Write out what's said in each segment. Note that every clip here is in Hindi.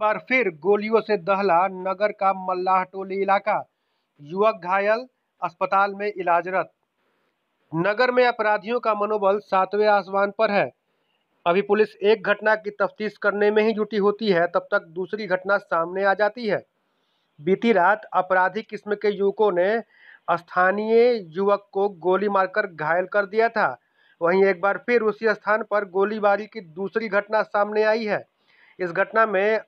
बार फिर गोलियों से दहला नगर का मल्लाह टोली इलाका युवक घायल अस्पताल में इलाजरत नगर में अपराधियों का मनोबल सातवें आसमान पर है अभी पुलिस एक घटना की तफ्तीश करने में ही जुटी होती है तब तक दूसरी घटना सामने आ जाती है बीती रात अपराधी किस्म के युवकों ने स्थानीय युवक को गोली मारकर घायल कर दिया था वहीं एक बार फिर उसी स्थान पर गोलीबारी की दूसरी घटना सामने आई है इस घटना में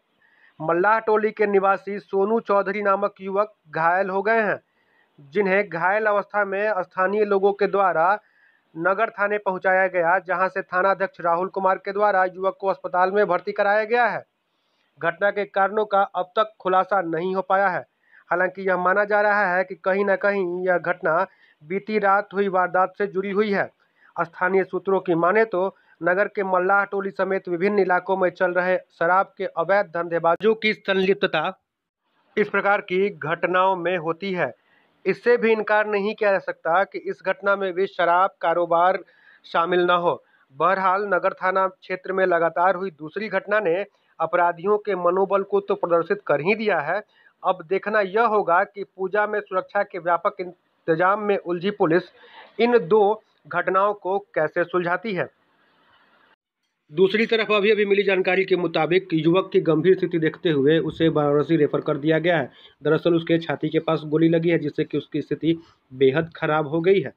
मल्लाह टोली के निवासी सोनू चौधरी नामक युवक घायल हो गए हैं जिन्हें घायल अवस्था में स्थानीय लोगों के द्वारा नगर थाने पहुंचाया गया जहां से थानाध्यक्ष राहुल कुमार के द्वारा युवक को अस्पताल में भर्ती कराया गया है घटना के कारणों का अब तक खुलासा नहीं हो पाया है हालांकि यह माना जा रहा है कि कहीं ना कहीं यह घटना बीती रात हुई वारदात से जुड़ी हुई है स्थानीय सूत्रों की माने तो नगर के मल्लाह टोली समेत विभिन्न इलाकों में चल रहे शराब के अवैध धंधेबाजों की संलिप्तता इस प्रकार की घटनाओं में होती है इससे भी इनकार नहीं किया जा सकता कि इस घटना में भी शराब कारोबार शामिल न हो बहरहाल नगर थाना क्षेत्र में लगातार हुई दूसरी घटना ने अपराधियों के मनोबल को तो प्रदर्शित कर ही दिया है अब देखना यह होगा कि पूजा में सुरक्षा के व्यापक इंतजाम में उलझी पुलिस इन दो घटनाओं को कैसे सुलझाती है दूसरी तरफ अभी अभी मिली जानकारी के मुताबिक युवक की गंभीर स्थिति देखते हुए उसे वाराणसी रेफर कर दिया गया है दरअसल उसके छाती के पास गोली लगी है जिससे कि उसकी स्थिति बेहद खराब हो गई है